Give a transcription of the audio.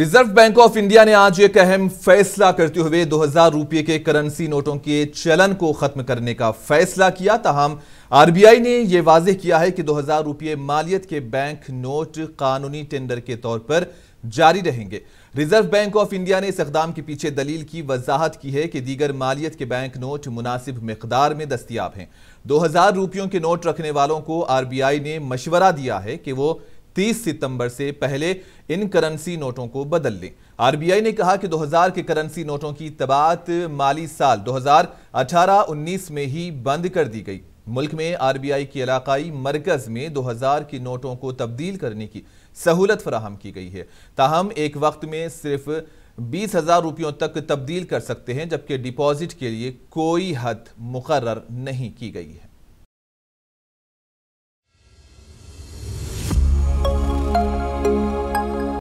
reserve bank of India ने आज एक अहम फैसला करते हुए दो हजार रुपये के करेंसी नोटों के चलन को खत्म करने का फैसला किया ताहम आरबीआई ने यह वाजह किया है कि दो हजार रुपये मालियत के बैंक नोट कानूनी टेंडर के तौर पर जारी रहेंगे रिजर्व बैंक ऑफ इंडिया ने इस इकदाम के पीछे दलील की वजाहत की है कि दीगर मालियत के बैंक नोट मुनासिब मकदार में दस्तियाब हैं दो हजार रुपयों के नोट रखने वालों को आरबीआई ने मशवरा दिया है कि वो 30 सितंबर से पहले इन करेंसी नोटों को बदल लें आरबीआई ने कहा कि 2000 के करेंसी नोटों की तबात माली साल 2018-19 में ही बंद कर दी गई मुल्क में आरबीआई के इलाकाई मरकज में 2000 की नोटों को तब्दील करने की सहूलत फराहम की गई है ताहम एक वक्त में सिर्फ बीस हज़ार रुपयों तक तब्दील कर सकते हैं जबकि डिपॉजिट के लिए कोई हद मुकर नहीं की गई है